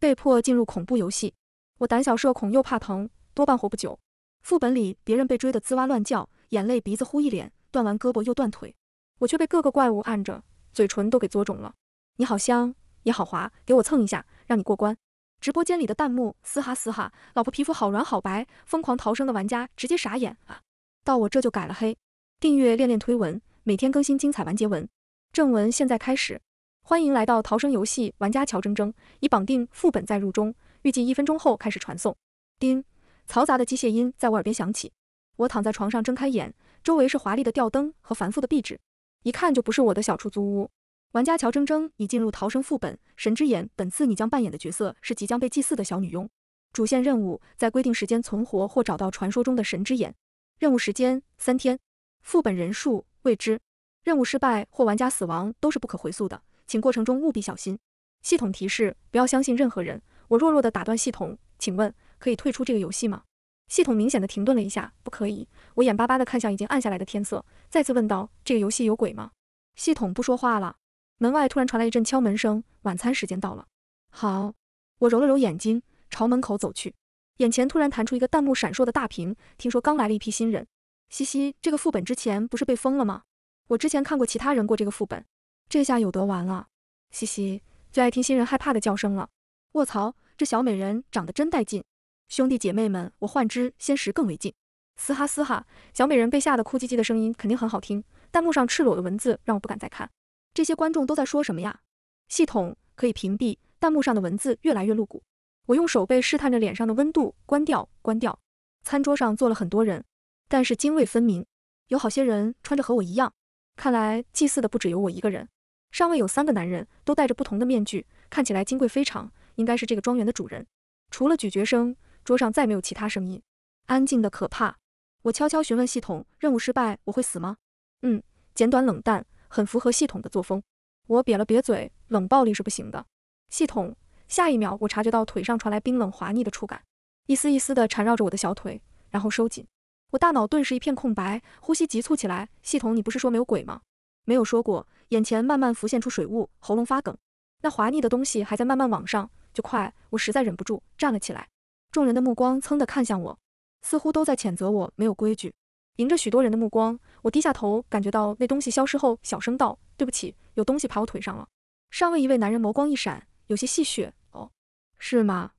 被迫进入恐怖游戏，我胆小、社恐又怕疼，多半活不久。副本里别人被追得吱哇乱叫，眼泪鼻子呼一脸，断完胳膊又断腿，我却被各个怪物按着，嘴唇都给嘬肿了。你好香，也好滑，给我蹭一下，让你过关。直播间里的弹幕嘶哈嘶哈，老婆皮肤好软好白。疯狂逃生的玩家直接傻眼啊！到我这就改了黑，订阅练练推文，每天更新精彩完结文。正文现在开始。欢迎来到逃生游戏，玩家乔铮铮已绑定副本在入中，预计一分钟后开始传送。叮，嘈杂的机械音在我耳边响起，我躺在床上睁开眼，周围是华丽的吊灯和繁复的壁纸，一看就不是我的小出租屋。玩家乔铮铮已进入逃生副本神之眼，本次你将扮演的角色是即将被祭祀的小女佣。主线任务在规定时间存活或找到传说中的神之眼，任务时间三天，副本人数未知，任务失败或玩家死亡都是不可回溯的。请过程中务必小心。系统提示：不要相信任何人。我弱弱的打断系统：“请问可以退出这个游戏吗？”系统明显的停顿了一下，不可以。我眼巴巴的看向已经暗下来的天色，再次问道：“这个游戏有鬼吗？”系统不说话了。门外突然传来一阵敲门声。晚餐时间到了。好，我揉了揉眼睛，朝门口走去。眼前突然弹出一个弹幕闪烁的大屏。听说刚来了一批新人。嘻嘻，这个副本之前不是被封了吗？我之前看过其他人过这个副本。这下有得玩了，嘻嘻，最爱听新人害怕的叫声了。卧槽，这小美人长得真带劲！兄弟姐妹们，我换只仙石更为劲。嘶哈嘶哈，小美人被吓得哭唧唧的声音肯定很好听。弹幕上赤裸的文字让我不敢再看，这些观众都在说什么呀？系统可以屏蔽弹幕上的文字，越来越露骨。我用手背试探着脸上的温度，关掉，关掉。餐桌上坐了很多人，但是泾渭分明，有好些人穿着和我一样。看来祭祀的不只有我一个人。上位有三个男人，都戴着不同的面具，看起来金贵非常，应该是这个庄园的主人。除了咀嚼声，桌上再没有其他声音，安静的可怕。我悄悄询问系统：“任务失败，我会死吗？”嗯，简短冷淡，很符合系统的作风。我瘪了瘪嘴，冷暴力是不行的。系统，下一秒我察觉到腿上传来冰冷滑腻的触感，一丝一丝的缠绕着我的小腿，然后收紧。我大脑顿时一片空白，呼吸急促起来。系统，你不是说没有鬼吗？没有说过。眼前慢慢浮现出水雾，喉咙发哽，那滑腻的东西还在慢慢往上，就快，我实在忍不住站了起来。众人的目光噌的看向我，似乎都在谴责我没有规矩。迎着许多人的目光，我低下头，感觉到那东西消失后，小声道：“对不起，有东西爬我腿上了。”上位一位男人眸光一闪，有些戏谑：“哦，是吗？”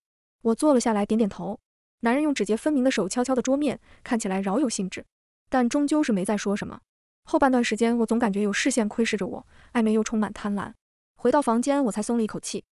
我坐了下来，点点头。男人用指节分明的手敲敲的桌面，看起来饶有兴致，但终究是没再说什么。后半段时间，我总感觉有视线窥视着我，暧昧又充满贪婪。回到房间，我才松了一口气。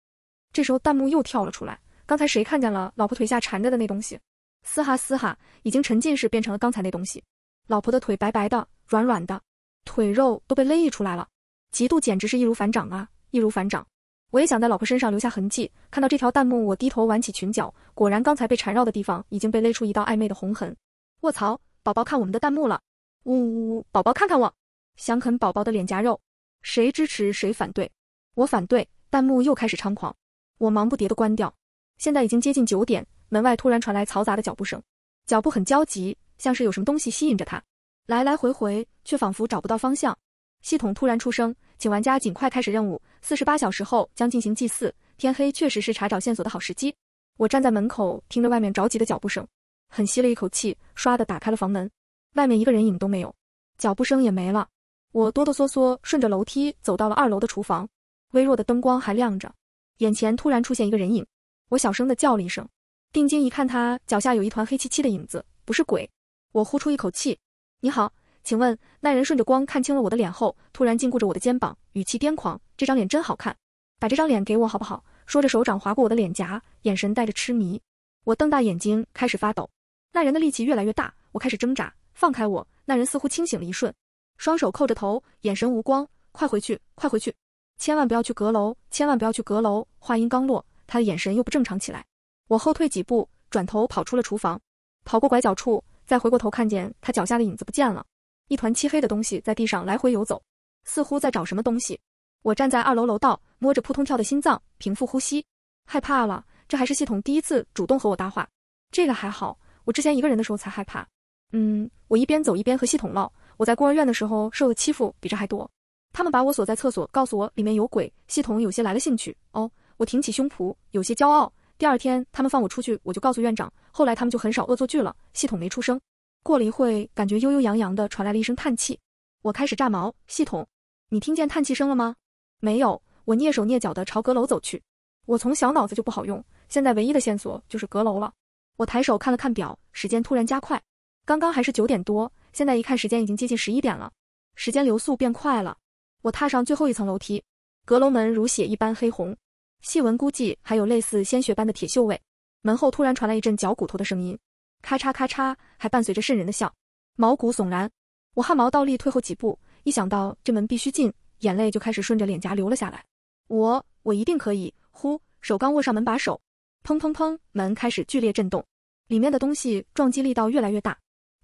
这时候弹幕又跳了出来，刚才谁看见了老婆腿下缠着的那东西？嘶哈嘶哈，已经沉浸式变成了刚才那东西。老婆的腿白白的、软软的，腿肉都被勒溢出来了。极度简直是易如反掌啊，易如反掌。我也想在老婆身上留下痕迹，看到这条弹幕，我低头挽起裙角，果然刚才被缠绕的地方已经被勒出一道暧昧的红痕。卧槽，宝宝看我们的弹幕了。呜呜呜！宝宝看看我，想啃宝宝的脸颊肉，谁支持谁反对？我反对，弹幕又开始猖狂，我忙不迭的关掉。现在已经接近九点，门外突然传来嘈杂的脚步声，脚步很焦急，像是有什么东西吸引着他，来来回回却仿佛找不到方向。系统突然出声，请玩家尽快开始任务，四十八小时后将进行祭祀。天黑确实是查找线索的好时机。我站在门口，听着外面着急的脚步声，狠吸了一口气，唰的打开了房门。外面一个人影都没有，脚步声也没了。我哆哆嗦嗦顺着楼梯走到了二楼的厨房，微弱的灯光还亮着，眼前突然出现一个人影。我小声的叫了一声，定睛一看，他脚下有一团黑漆漆的影子，不是鬼。我呼出一口气，你好，请问那人顺着光看清了我的脸后，突然禁锢着我的肩膀，语气癫狂：“这张脸真好看，把这张脸给我好不好？”说着，手掌划过我的脸颊，眼神带着痴迷。我瞪大眼睛，开始发抖。那人的力气越来越大，我开始挣扎。放开我！那人似乎清醒了一瞬，双手扣着头，眼神无光。快回去，快回去！千万不要去阁楼，千万不要去阁楼！话音刚落，他的眼神又不正常起来。我后退几步，转头跑出了厨房，跑过拐角处，再回过头，看见他脚下的影子不见了，一团漆黑的东西在地上来回游走，似乎在找什么东西。我站在二楼楼道，摸着扑通跳的心脏，平复呼吸，害怕了。这还是系统第一次主动和我搭话，这个还好，我之前一个人的时候才害怕。嗯，我一边走一边和系统唠。我在孤儿院的时候受的欺负比这还多，他们把我锁在厕所，告诉我里面有鬼。系统有些来了兴趣。哦，我挺起胸脯，有些骄傲。第二天他们放我出去，我就告诉院长。后来他们就很少恶作剧了。系统没出声。过了一会，感觉悠悠扬扬的传来了一声叹气。我开始炸毛。系统，你听见叹气声了吗？没有。我蹑手蹑脚的朝阁楼走去。我从小脑子就不好用，现在唯一的线索就是阁楼了。我抬手看了看表，时间突然加快。刚刚还是九点多，现在一看时间已经接近十一点了，时间流速变快了。我踏上最后一层楼梯，阁楼门如血一般黑红，细闻估计还有类似鲜血般的铁锈味。门后突然传来一阵绞骨头的声音，咔嚓咔嚓，还伴随着瘆人的笑，毛骨悚然。我汗毛倒立，退后几步，一想到这门必须进，眼泪就开始顺着脸颊流了下来。我我一定可以。呼，手刚握上门把手，砰砰砰，门开始剧烈震动，里面的东西撞击力道越来越大。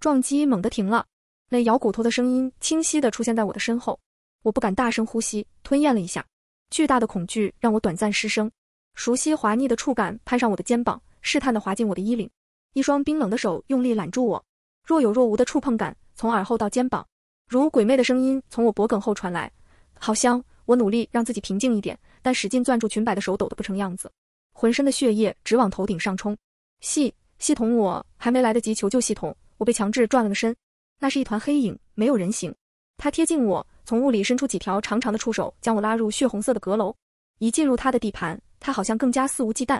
撞击猛地停了，那咬骨头的声音清晰地出现在我的身后。我不敢大声呼吸，吞咽了一下，巨大的恐惧让我短暂失声。熟悉滑腻的触感攀上我的肩膀，试探地滑进我的衣领，一双冰冷的手用力揽住我，若有若无的触碰感从耳后到肩膀，如鬼魅的声音从我脖梗后传来。好香。我努力让自己平静一点，但使劲攥住裙摆的手抖得不成样子，浑身的血液直往头顶上冲。系系统，我还没来得及求救系统。我被强制转了个身，那是一团黑影，没有人形。他贴近我，从雾里伸出几条长长的触手，将我拉入血红色的阁楼。一进入他的地盘，他好像更加肆无忌惮。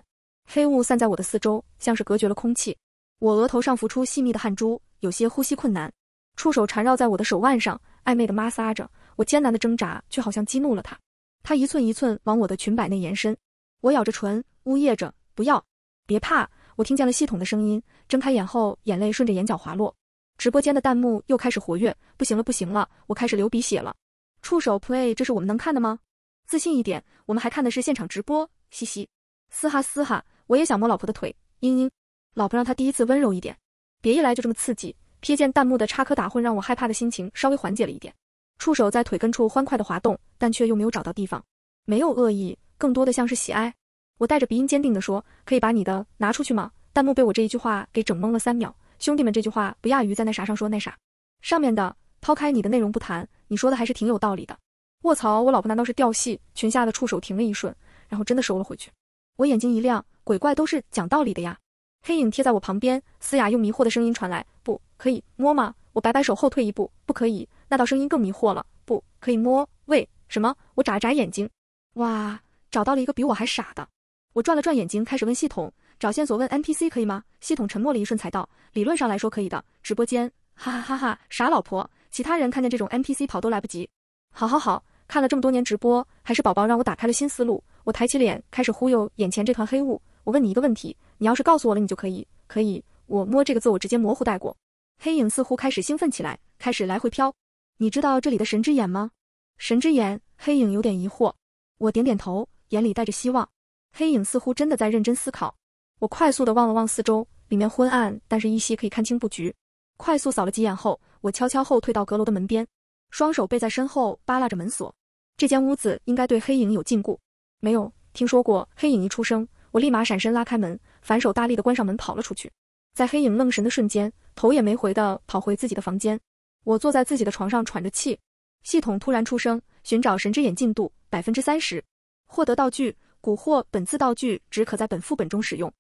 黑雾散在我的四周，像是隔绝了空气。我额头上浮出细密的汗珠，有些呼吸困难。触手缠绕在我的手腕上，暧昧的摩挲着。我艰难的挣扎，却好像激怒了他。他一寸一寸往我的裙摆内延伸。我咬着唇，呜咽着：“不要，别怕。”我听见了系统的声音。睁开眼后，眼泪顺着眼角滑落。直播间的弹幕又开始活跃，不行了，不行了，我开始流鼻血了。触手 play，这是我们能看的吗？自信一点，我们还看的是现场直播，嘻嘻。嘶哈嘶哈，我也想摸老婆的腿，嘤嘤。老婆让他第一次温柔一点，别一来就这么刺激。瞥见弹幕的插科打诨，让我害怕的心情稍微缓解了一点。触手在腿根处欢快的滑动，但却又没有找到地方。没有恶意，更多的像是喜爱。我带着鼻音坚定地说：“可以把你的拿出去吗？”弹幕被我这一句话给整懵了三秒，兄弟们，这句话不亚于在那啥上说那啥。上面的，抛开你的内容不谈，你说的还是挺有道理的。卧槽，我老婆难道是掉戏？裙下的触手停了一瞬，然后真的收了回去。我眼睛一亮，鬼怪都是讲道理的呀。黑影贴在我旁边，嘶哑又迷惑的声音传来：“不可以摸吗？”我摆摆手，后退一步：“不可以。”那道声音更迷惑了：“不可以摸？喂，什么？”我眨了眨眼睛，哇，找到了一个比我还傻的。我转了转眼睛，开始问系统。找线索问 NPC 可以吗？系统沉默了一瞬才道：“理论上来说可以的。直播间，哈哈哈哈，傻老婆！其他人看见这种 NPC 跑都来不及。好好好，看了这么多年直播，还是宝宝让我打开了新思路。我抬起脸，开始忽悠眼前这团黑雾。我问你一个问题，你要是告诉我了，你就可以。可以。我摸这个字，我直接模糊带过。黑影似乎开始兴奋起来，开始来回飘。你知道这里的神之眼吗？神之眼。黑影有点疑惑。我点点头，眼里带着希望。黑影似乎真的在认真思考。我快速地望了望四周，里面昏暗，但是依稀可以看清布局。快速扫了几眼后，我悄悄后退到阁楼的门边，双手背在身后，扒拉着门锁。这间屋子应该对黑影有禁锢。没有听说过黑影一出声，我立马闪身拉开门，反手大力的关上门，跑了出去。在黑影愣神的瞬间，头也没回的跑回自己的房间。我坐在自己的床上喘着气。系统突然出声：寻找神之眼进度百分之三十，获得道具蛊惑。本次道具只可在本副本中使用。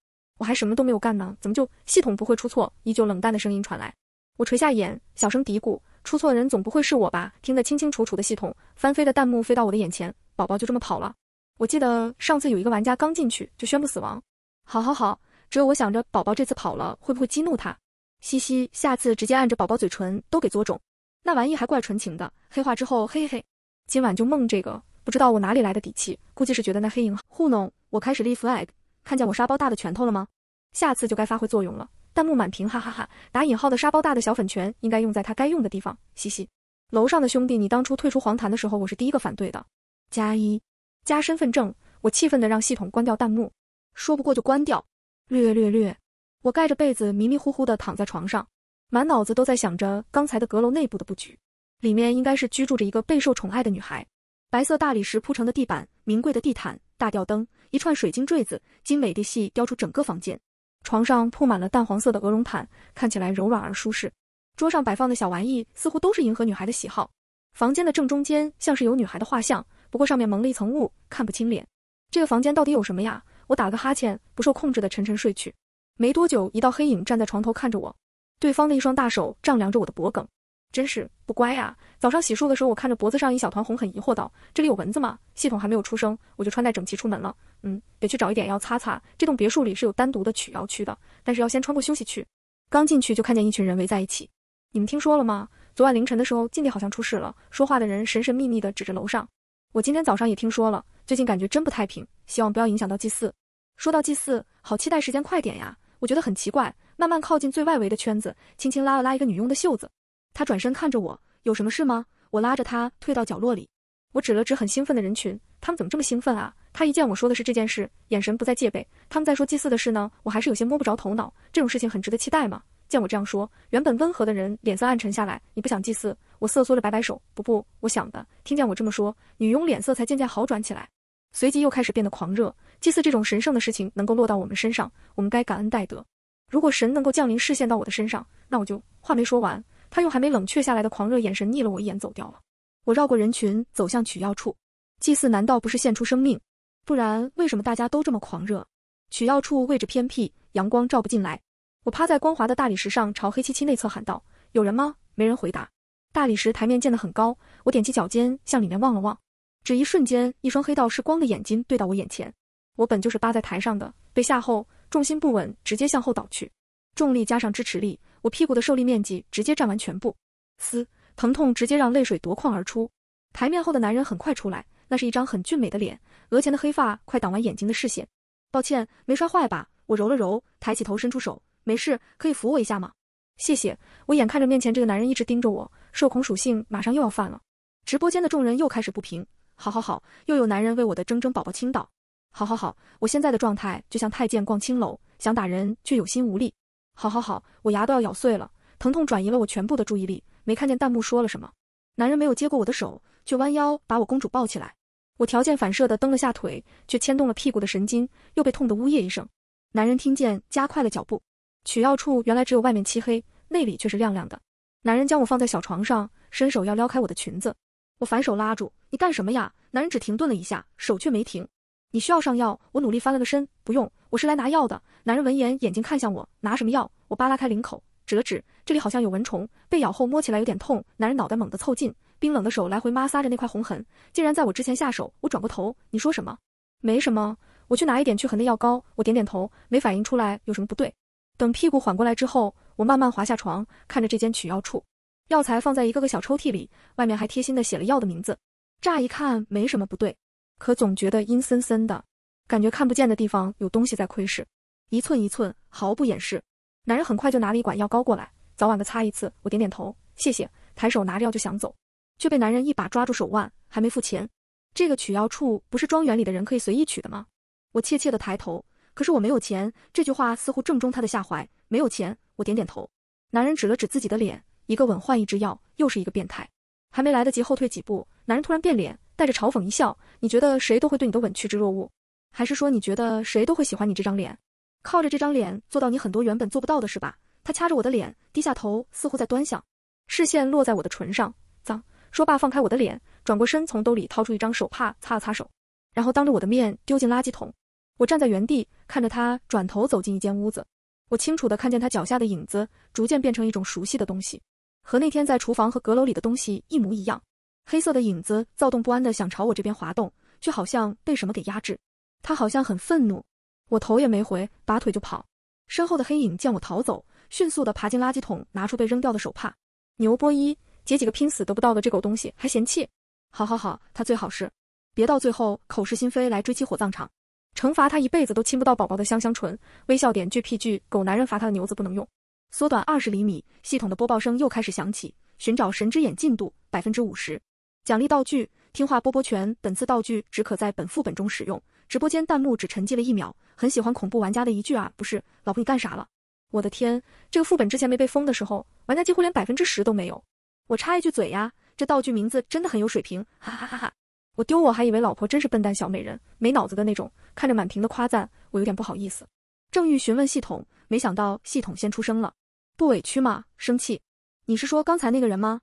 我还什么都没有干呢，怎么就系统不会出错？依旧冷淡的声音传来。我垂下眼，小声嘀咕：出错的人总不会是我吧？听得清清楚楚的系统，翻飞的弹幕飞到我的眼前，宝宝就这么跑了。我记得上次有一个玩家刚进去就宣布死亡。好好好，只有我想着宝宝这次跑了会不会激怒他？嘻嘻，下次直接按着宝宝嘴唇都给嘬肿，那玩意还怪纯情的。黑化之后嘿嘿，今晚就梦这个。不知道我哪里来的底气，估计是觉得那黑影糊弄我，开始立 flag。看见我沙包大的拳头了吗？下次就该发挥作用了。弹幕满屏，哈哈哈！打引号的沙包大的小粉拳应该用在它该用的地方，嘻嘻。楼上的兄弟，你当初退出黄坛的时候，我是第一个反对的。加一加身份证，我气愤的让系统关掉弹幕，说不过就关掉。略略略。我盖着被子，迷迷糊糊的躺在床上，满脑子都在想着刚才的阁楼内部的布局，里面应该是居住着一个备受宠爱的女孩。白色大理石铺成的地板，名贵的地毯。大吊灯，一串水晶坠子，精美的细雕出整个房间。床上铺满了淡黄色的鹅绒毯，看起来柔软而舒适。桌上摆放的小玩意似乎都是迎合女孩的喜好。房间的正中间像是有女孩的画像，不过上面蒙了一层雾，看不清脸。这个房间到底有什么呀？我打个哈欠，不受控制地沉沉睡去。没多久，一道黑影站在床头看着我，对方的一双大手丈量着我的脖梗。真是不乖呀！早上洗漱的时候，我看着脖子上一小团红，很疑惑道：“这里有蚊子吗？”系统还没有出声，我就穿戴整齐出门了。嗯，得去找一点药擦擦。这栋别墅里是有单独的取药区的，但是要先穿过休息区。刚进去就看见一群人围在一起，你们听说了吗？昨晚凌晨的时候，禁地好像出事了。说话的人神神秘秘的指着楼上。我今天早上也听说了，最近感觉真不太平，希望不要影响到祭祀。说到祭祀，好期待时间快点呀！我觉得很奇怪，慢慢靠近最外围的圈子，轻轻拉了拉一个女佣的袖子。他转身看着我，有什么事吗？我拉着他退到角落里，我指了指很兴奋的人群，他们怎么这么兴奋啊？他一见我说的是这件事，眼神不再戒备。他们在说祭祀的事呢？我还是有些摸不着头脑。这种事情很值得期待吗？见我这样说，原本温和的人脸色暗沉下来。你不想祭祀？我瑟缩着摆摆手，不不，我想的。听见我这么说，女佣脸色才渐渐好转起来，随即又开始变得狂热。祭祀这种神圣的事情能够落到我们身上，我们该感恩戴德。如果神能够降临视线到我的身上，那我就……话没说完。他用还没冷却下来的狂热眼神睨了我一眼，走掉了。我绕过人群，走向取药处。祭祀难道不是献出生命？不然为什么大家都这么狂热？取药处位置偏僻，阳光照不进来。我趴在光滑的大理石上，朝黑漆漆内侧喊道：“有人吗？”没人回答。大理石台面建得很高，我踮起脚尖向里面望了望。只一瞬间，一双黑道是光的眼睛对到我眼前。我本就是扒在台上的，被吓后重心不稳，直接向后倒去。重力加上支持力。我屁股的受力面积直接占完全部，嘶，疼痛直接让泪水夺眶而出。台面后的男人很快出来，那是一张很俊美的脸，额前的黑发快挡完眼睛的视线。抱歉，没摔坏吧？我揉了揉，抬起头，伸出手，没事，可以扶我一下吗？谢谢。我眼看着面前这个男人一直盯着我，受恐属性马上又要犯了。直播间的众人又开始不平。好好好，又有男人为我的铮铮宝宝倾倒。好好好，我现在的状态就像太监逛青楼，想打人却有心无力。好好好，我牙都要咬碎了，疼痛转移了我全部的注意力，没看见弹幕说了什么。男人没有接过我的手，却弯腰把我公主抱起来。我条件反射的蹬了下腿，却牵动了屁股的神经，又被痛得呜咽一声。男人听见，加快了脚步。取药处原来只有外面漆黑，内里却是亮亮的。男人将我放在小床上，伸手要撩开我的裙子，我反手拉住，你干什么呀？男人只停顿了一下，手却没停。你需要上药？我努力翻了个身，不用，我是来拿药的。男人闻言，眼睛看向我，拿什么药？我扒拉开领口，指了指这里，好像有蚊虫，被咬后摸起来有点痛。男人脑袋猛地凑近，冰冷的手来回摩擦着那块红痕，竟然在我之前下手。我转过头，你说什么？没什么，我去拿一点去痕的药膏。我点点头，没反应出来有什么不对。等屁股缓过来之后，我慢慢滑下床，看着这间取药处，药材放在一个个小抽屉里，外面还贴心的写了药的名字，乍一看没什么不对。可总觉得阴森森的，感觉看不见的地方有东西在窥视，一寸一寸毫不掩饰。男人很快就拿了一管药膏过来，早晚的擦一次。我点点头，谢谢，抬手拿着药就想走，却被男人一把抓住手腕。还没付钱，这个取药处不是庄园里的人可以随意取的吗？我怯怯的抬头，可是我没有钱。这句话似乎正中他的下怀，没有钱。我点点头。男人指了指自己的脸，一个吻换一支药，又是一个变态。还没来得及后退几步，男人突然变脸，带着嘲讽一笑。你觉得谁都会对你的吻趋之若鹜，还是说你觉得谁都会喜欢你这张脸，靠着这张脸做到你很多原本做不到的事吧？他掐着我的脸，低下头，似乎在端详，视线落在我的唇上，脏。说罢放开我的脸，转过身，从兜里掏出一张手帕擦了擦手，然后当着我的面丢进垃圾桶。我站在原地看着他转头走进一间屋子，我清楚的看见他脚下的影子逐渐变成一种熟悉的东西，和那天在厨房和阁楼里的东西一模一样。黑色的影子躁动不安的想朝我这边滑动，却好像被什么给压制。他好像很愤怒。我头也没回，拔腿就跑。身后的黑影见我逃走，迅速的爬进垃圾桶，拿出被扔掉的手帕。牛波一，姐几个拼死得不到的这狗东西还嫌弃？好好好，他最好是别到最后口是心非来追妻火葬场，惩罚他一辈子都亲不到宝宝的香香唇，微笑点句 P 句狗男人罚他的牛子不能用，缩短二十厘米。系统的播报声又开始响起，寻找神之眼进度百分之五十。奖励道具听话波波拳，本次道具只可在本副本中使用。直播间弹幕只沉寂了一秒，很喜欢恐怖玩家的一句啊，不是，老婆你干啥了？我的天，这个副本之前没被封的时候，玩家几乎连百分之十都没有。我插一句嘴呀，这道具名字真的很有水平，哈哈哈哈！我丢，我还以为老婆真是笨蛋小美人，没脑子的那种。看着满屏的夸赞，我有点不好意思。正欲询问系统，没想到系统先出声了，不委屈吗？生气？你是说刚才那个人吗？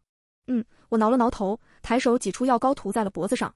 嗯。我挠了挠头，抬手挤出药膏涂在了脖子上。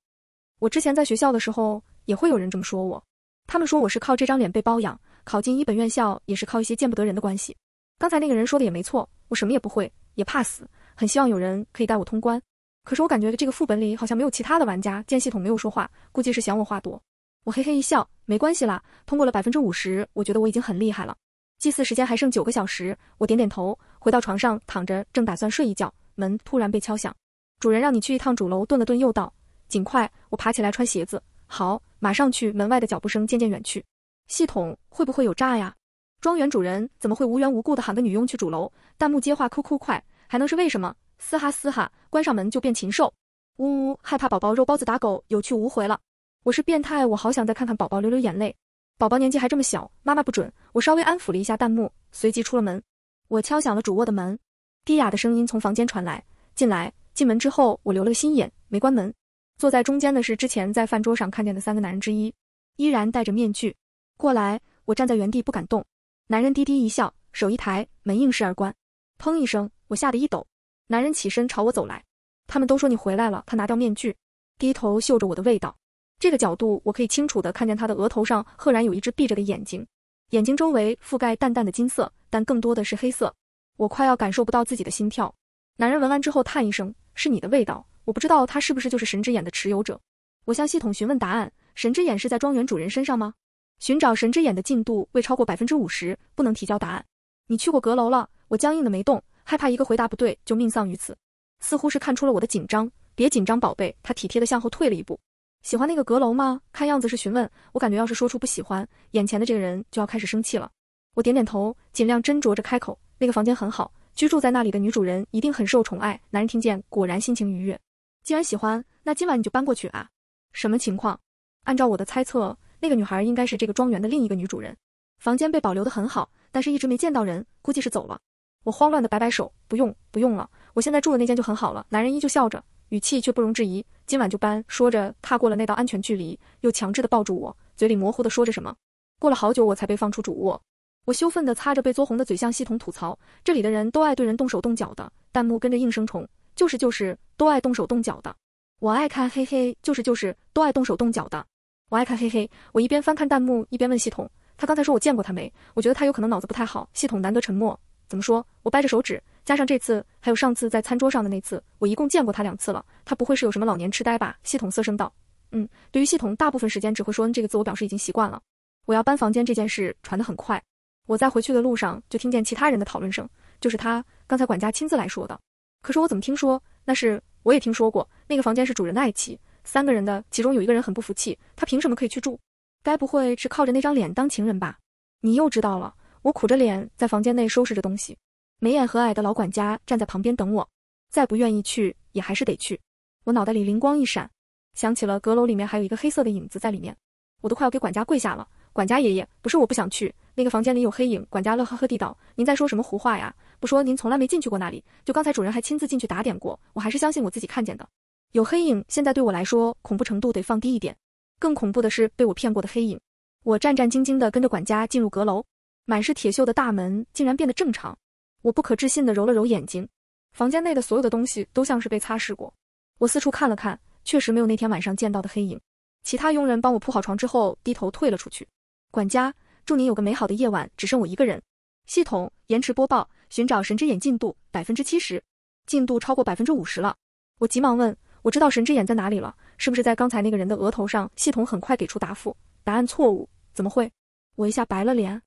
我之前在学校的时候也会有人这么说我，他们说我是靠这张脸被包养，考进一本院校也是靠一些见不得人的关系。刚才那个人说的也没错，我什么也不会，也怕死，很希望有人可以带我通关。可是我感觉这个副本里好像没有其他的玩家。见系统没有说话，估计是嫌我话多。我嘿嘿一笑，没关系啦，通过了百分之五十，我觉得我已经很厉害了。祭祀时间还剩九个小时，我点点头，回到床上躺着，正打算睡一觉，门突然被敲响。主人让你去一趟主楼，顿了顿又道：“尽快。”我爬起来穿鞋子，好，马上去。门外的脚步声渐渐远去。系统会不会有诈呀？庄园主人怎么会无缘无故的喊个女佣去主楼？弹幕接话：哭哭快，还能是为什么？嘶哈嘶哈，关上门就变禽兽。呜呜，害怕宝宝肉包子打狗有去无回了。我是变态，我好想再看看宝宝流流眼泪。宝宝年纪还这么小，妈妈不准。我稍微安抚了一下弹幕，随即出了门。我敲响了主卧的门，低哑的声音从房间传来：“进来。”进门之后，我留了个心眼，没关门。坐在中间的是之前在饭桌上看见的三个男人之一，依然戴着面具。过来，我站在原地不敢动。男人低低一笑，手一抬，门应时而关。砰一声，我吓得一抖。男人起身朝我走来。他们都说你回来了。他拿掉面具，低头嗅着我的味道。这个角度，我可以清楚的看见他的额头上赫然有一只闭着的眼睛，眼睛周围覆盖淡淡的金色，但更多的是黑色。我快要感受不到自己的心跳。男人闻完之后叹一声。是你的味道，我不知道他是不是就是神之眼的持有者。我向系统询问答案，神之眼是在庄园主人身上吗？寻找神之眼的进度未超过百分之五十，不能提交答案。你去过阁楼了？我僵硬的没动，害怕一个回答不对就命丧于此。似乎是看出了我的紧张，别紧张，宝贝。他体贴的向后退了一步。喜欢那个阁楼吗？看样子是询问。我感觉要是说出不喜欢，眼前的这个人就要开始生气了。我点点头，尽量斟酌着开口。那个房间很好。居住在那里的女主人一定很受宠爱。男人听见，果然心情愉悦。既然喜欢，那今晚你就搬过去啊？什么情况？按照我的猜测，那个女孩应该是这个庄园的另一个女主人。房间被保留的很好，但是一直没见到人，估计是走了。我慌乱的摆摆手，不用，不用了，我现在住的那间就很好了。男人依旧笑着，语气却不容置疑。今晚就搬。说着，踏过了那道安全距离，又强制的抱住我，嘴里模糊的说着什么。过了好久，我才被放出主卧。我羞愤地擦着被作红的嘴，向系统吐槽：“这里的人都爱对人动手动脚的。”弹幕跟着应声虫：“就是就是，都爱动手动脚的。”我爱看嘿嘿，就是就是，都爱动手动脚的，我爱看嘿嘿。我一边翻看弹幕，一边问系统：“他刚才说我见过他没？我觉得他有可能脑子不太好。”系统难得沉默。怎么说我掰着手指，加上这次还有上次在餐桌上的那次，我一共见过他两次了。他不会是有什么老年痴呆吧？系统色声道：“嗯，对于系统，大部分时间只会说‘这个字，我表示已经习惯了。”我要搬房间这件事传得很快。我在回去的路上就听见其他人的讨论声，就是他刚才管家亲自来说的。可是我怎么听说那是我也听说过，那个房间是主人的爱妻，三个人的其中有一个人很不服气，他凭什么可以去住？该不会是靠着那张脸当情人吧？你又知道了？我苦着脸在房间内收拾着东西，眉眼和蔼的老管家站在旁边等我。再不愿意去，也还是得去。我脑袋里灵光一闪，想起了阁楼里面还有一个黑色的影子在里面，我都快要给管家跪下了。管家爷爷，不是我不想去，那个房间里有黑影。管家乐呵呵地道：“您在说什么胡话呀？不说您从来没进去过那里，就刚才主人还亲自进去打点过。我还是相信我自己看见的，有黑影。现在对我来说，恐怖程度得放低一点。更恐怖的是被我骗过的黑影。”我战战兢兢地跟着管家进入阁楼，满是铁锈的大门竟然变得正常。我不可置信地揉了揉眼睛，房间内的所有的东西都像是被擦拭过。我四处看了看，确实没有那天晚上见到的黑影。其他佣人帮我铺好床之后，低头退了出去。管家，祝你有个美好的夜晚。只剩我一个人。系统延迟播报，寻找神之眼进度百分之七十，进度超过百分之五十了。我急忙问，我知道神之眼在哪里了，是不是在刚才那个人的额头上？系统很快给出答复，答案错误。怎么会？我一下白了脸，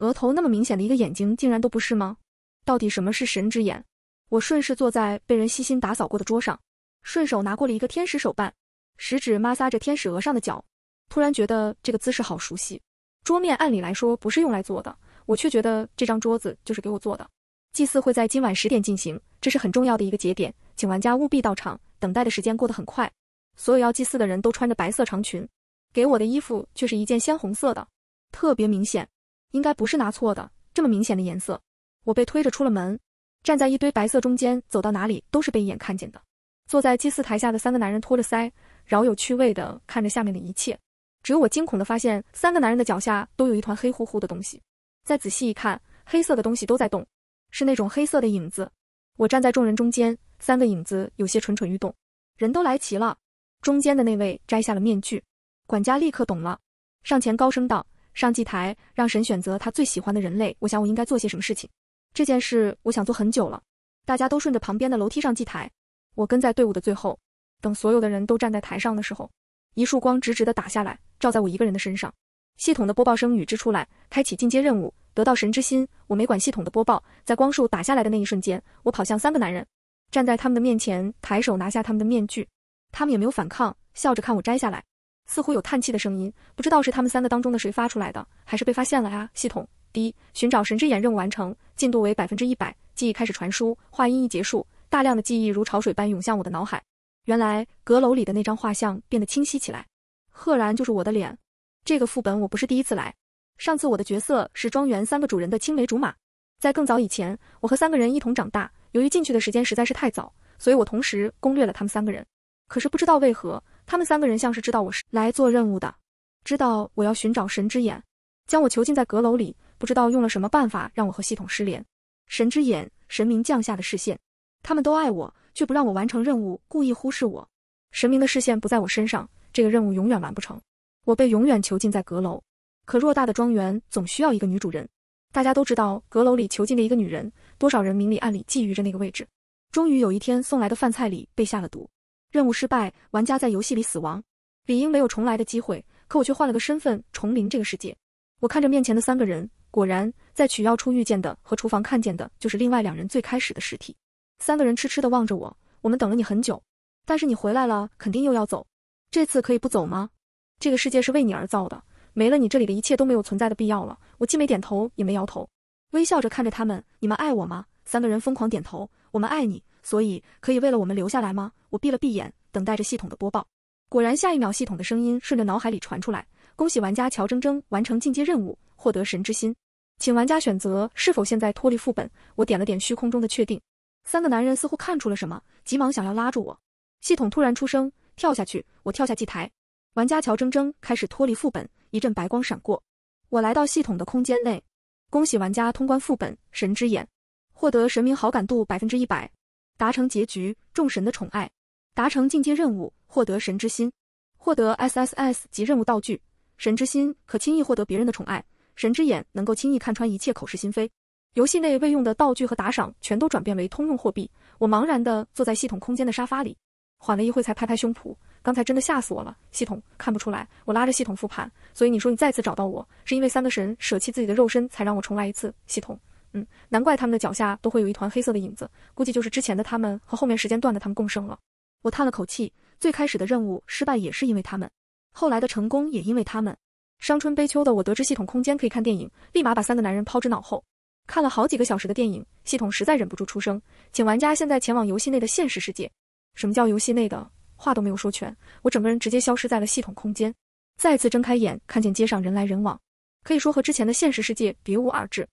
额头那么明显的一个眼睛，竟然都不是吗？到底什么是神之眼？我顺势坐在被人细心打扫过的桌上，顺手拿过了一个天使手办，食指摩挲着天使额上的角，突然觉得这个姿势好熟悉。桌面按理来说不是用来坐的，我却觉得这张桌子就是给我坐的。祭祀会在今晚十点进行，这是很重要的一个节点，请玩家务必到场。等待的时间过得很快，所有要祭祀的人都穿着白色长裙，给我的衣服却是一件鲜红色的，特别明显，应该不是拿错的，这么明显的颜色。我被推着出了门，站在一堆白色中间，走到哪里都是被一眼看见的。坐在祭祀台下的三个男人托着腮，饶有趣味地看着下面的一切。只有我惊恐地发现，三个男人的脚下都有一团黑乎乎的东西。再仔细一看，黑色的东西都在动，是那种黑色的影子。我站在众人中间，三个影子有些蠢蠢欲动。人都来齐了，中间的那位摘下了面具，管家立刻懂了，上前高声道：“上祭台，让神选择他最喜欢的人类。我想，我应该做些什么事情？这件事我想做很久了。”大家都顺着旁边的楼梯上祭台，我跟在队伍的最后。等所有的人都站在台上的时候，一束光直直的打下来。照在我一个人的身上，系统的播报声与之出来，开启进阶任务，得到神之心。我没管系统的播报，在光束打下来的那一瞬间，我跑向三个男人，站在他们的面前，抬手拿下他们的面具。他们也没有反抗，笑着看我摘下来。似乎有叹气的声音，不知道是他们三个当中的谁发出来的，还是被发现了呀？系统第一，寻找神之眼任务完成，进度为百分之一百，记忆开始传输。话音一结束，大量的记忆如潮水般涌向我的脑海。原来阁楼里的那张画像变得清晰起来。赫然就是我的脸，这个副本我不是第一次来。上次我的角色是庄园三个主人的青梅竹马，在更早以前，我和三个人一同长大。由于进去的时间实在是太早，所以我同时攻略了他们三个人。可是不知道为何，他们三个人像是知道我是来做任务的，知道我要寻找神之眼，将我囚禁在阁楼里。不知道用了什么办法让我和系统失联。神之眼，神明降下的视线。他们都爱我，却不让我完成任务，故意忽视我。神明的视线不在我身上。这个任务永远完不成，我被永远囚禁在阁楼。可偌大的庄园总需要一个女主人，大家都知道阁楼里囚禁着一个女人，多少人明里暗里觊觎着那个位置。终于有一天，送来的饭菜里被下了毒，任务失败，玩家在游戏里死亡，理应没有重来的机会。可我却换了个身份重临这个世界。我看着面前的三个人，果然在取药处遇见的和厨房看见的就是另外两人最开始的尸体。三个人痴痴地望着我，我们等了你很久，但是你回来了，肯定又要走。这次可以不走吗？这个世界是为你而造的，没了你，这里的一切都没有存在的必要了。我既没点头，也没摇头，微笑着看着他们。你们爱我吗？三个人疯狂点头。我们爱你，所以可以为了我们留下来吗？我闭了闭眼，等待着系统的播报。果然，下一秒系统的声音顺着脑海里传出来：恭喜玩家乔铮铮完成进阶任务，获得神之心。请玩家选择是否现在脱离副本。我点了点虚空中的确定。三个男人似乎看出了什么，急忙想要拉住我。系统突然出声。跳下去！我跳下祭台。玩家乔铮铮开始脱离副本，一阵白光闪过，我来到系统的空间内。恭喜玩家通关副本神之眼，获得神明好感度百分之一百，达成结局众神的宠爱，达成进阶任务获得神之心，获得 S S S 级任务道具神之心可轻易获得别人的宠爱，神之眼能够轻易看穿一切口是心非。游戏内未用的道具和打赏全都转变为通用货币。我茫然地坐在系统空间的沙发里。缓了一会，才拍拍胸脯。刚才真的吓死我了。系统看不出来，我拉着系统复盘。所以你说你再次找到我，是因为三个神舍弃自己的肉身，才让我重来一次。系统，嗯，难怪他们的脚下都会有一团黑色的影子，估计就是之前的他们和后面时间段的他们共生了。我叹了口气，最开始的任务失败也是因为他们，后来的成功也因为他们。伤春悲秋的我得知系统空间可以看电影，立马把三个男人抛之脑后。看了好几个小时的电影，系统实在忍不住出声，请玩家现在前往游戏内的现实世界。什么叫游戏内的话都没有说全，我整个人直接消失在了系统空间。再次睁开眼，看见街上人来人往，可以说和之前的现实世界别无二致。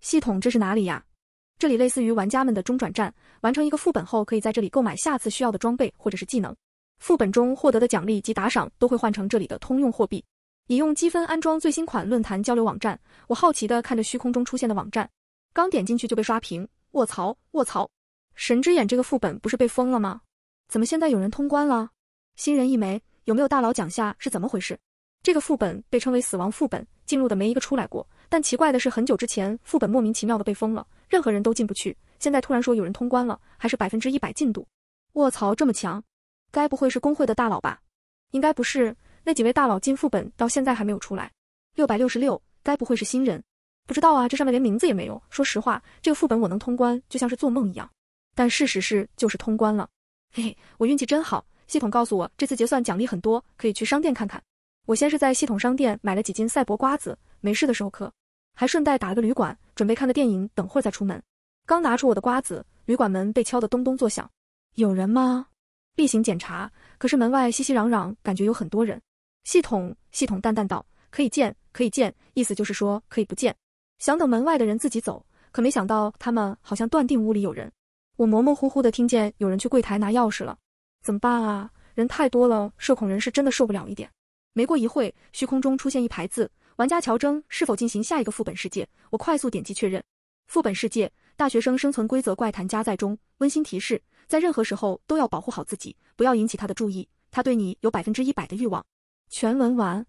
系统，这是哪里呀？这里类似于玩家们的中转站，完成一个副本后可以在这里购买下次需要的装备或者是技能。副本中获得的奖励及打赏都会换成这里的通用货币。已用积分安装最新款论坛交流网站。我好奇的看着虚空中出现的网站，刚点进去就被刷屏。卧槽，卧槽！神之眼这个副本不是被封了吗？怎么现在有人通关了？新人一枚，有没有大佬讲下是怎么回事？这个副本被称为死亡副本，进入的没一个出来过。但奇怪的是，很久之前副本莫名其妙的被封了，任何人都进不去。现在突然说有人通关了，还是百分之一百进度。卧槽，这么强？该不会是工会的大佬吧？应该不是，那几位大佬进副本到现在还没有出来。六百六十六，该不会是新人？不知道啊，这上面连名字也没有。说实话，这个副本我能通关，就像是做梦一样。但事实是，就是通关了。嘿，嘿，我运气真好，系统告诉我这次结算奖励很多，可以去商店看看。我先是在系统商店买了几斤赛博瓜子，没事的时候嗑，还顺带打了个旅馆，准备看个电影，等会儿再出门。刚拿出我的瓜子，旅馆门被敲得咚咚作响，有人吗？例行检查。可是门外熙熙攘攘，感觉有很多人。系统，系统淡淡道，可以见，可以见，意思就是说可以不见。想等门外的人自己走，可没想到他们好像断定屋里有人。我模模糊糊的听见有人去柜台拿钥匙了，怎么办啊？人太多了，社恐人士真的受不了一点。没过一会，虚空中出现一排字：玩家乔征是否进行下一个副本世界？我快速点击确认。副本世界：大学生生存规则怪谈加载中。温馨提示：在任何时候都要保护好自己，不要引起他的注意，他对你有百分之一百的欲望。全文完。